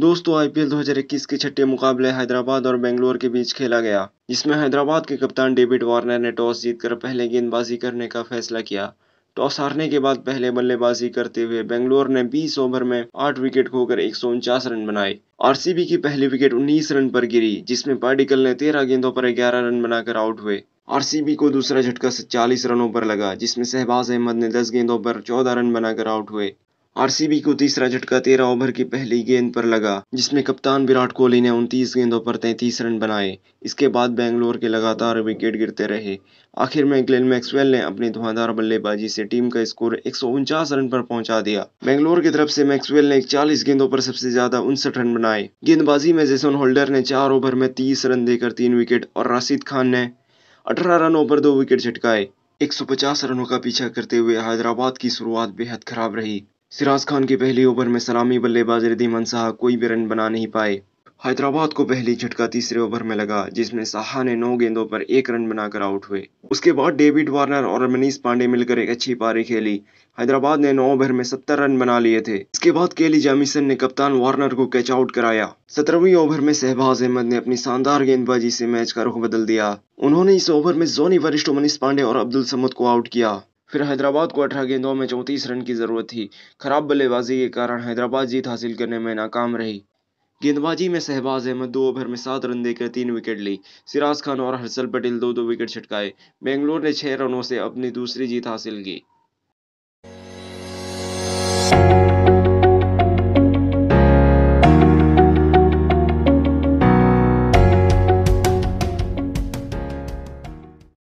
दोस्तों आईपीएल 2021 के छठे मुकाबले हैदराबाद और बेंगलोर के बीच खेला गया जिसमें हैदराबाद के कप्तान डेविड वार्नर ने टॉस जीतकर पहले गेंदबाजी करने का फैसला किया टॉस हारने के बाद पहले बल्लेबाजी करते हुए बेंगलोर ने 20 ओवर में 8 विकेट खोकर एक रन बनाए आरसीबी की पहली विकेट 19 रन पर गिरी जिसमें पार्टिकल ने 13 गेंदों पर 11 रन बनाकर आउट हुए आरसीबी को दूसरा झटका 40 रनों पर लगा जिसमें शहबाज अहमद ने 10 गेंदों पर 14 रन बनाकर आउट हुए आरसीबी को तीसरा झटका तेरह ओवर की पहली गेंद पर लगा जिसमें कप्तान विराट कोहली ने उनतीस गेंदों पर तैंतीस रन बनाए इसके बाद बेंगलोर के लगातार विकेट गिरते रहे आखिर में ग्लेन मैक्सवेल ने अपनी धुआंधार बल्लेबाजी से टीम का स्कोर एक रन पर पहुंचा दिया बेंगलोर की तरफ से मैक्सवेल ने इकचालीस गेंदों पर सबसे ज्यादा उनसठ रन बनाए गेंदबाजी में जेसन होल्डर ने चार ओवर में तीस रन देकर तीन विकेट और राशिद खान ने अठारह रनों पर दो विकेट झटकाए 150 रनों का पीछा करते हुए हैदराबाद की शुरुआत बेहद खराब रही सिराज खान के पहली ओवर में सलामी बल्लेबाज रिधिमन साहा कोई भी रन बना नहीं पाए हैदराबाद को पहली झटका तीसरे ओवर में लगा जिसमें साहा ने नौ गेंदों पर एक रन बनाकर आउट हुए उसके बाद डेविड वार्नर और मनीष पांडे मिलकर एक अच्छी पारी खेली हैदराबाद ने नौ ओवर में सत्तर रन बना लिए थे इसके बाद केली जैमिसन ने कप्तान वार्नर को कैच आउट कराया सत्रहवीं ओवर में शहबाज अहमद ने अपनी शानदार गेंदबाजी से मैच का रुख बदल दिया उन्होंने इस ओवर में जोनी वरिष्ठ मनीष पांडे और अब्दुल समद को आउट किया फिर हैदराबाद को अठारह गेंदों में चौंतीस रन की ज़रूरत थी खराब बल्लेबाजी के कारण हैदराबाद जीत हासिल करने में नाकाम रही गेंदबाजी में शहबाज अहमद दो ओवर में सात रन देकर तीन विकेट ली सिराज खान और हर्षल पटेल दो दो विकेट छिटकाए बेंगलोर ने छह रनों से अपनी दूसरी जीत हासिल की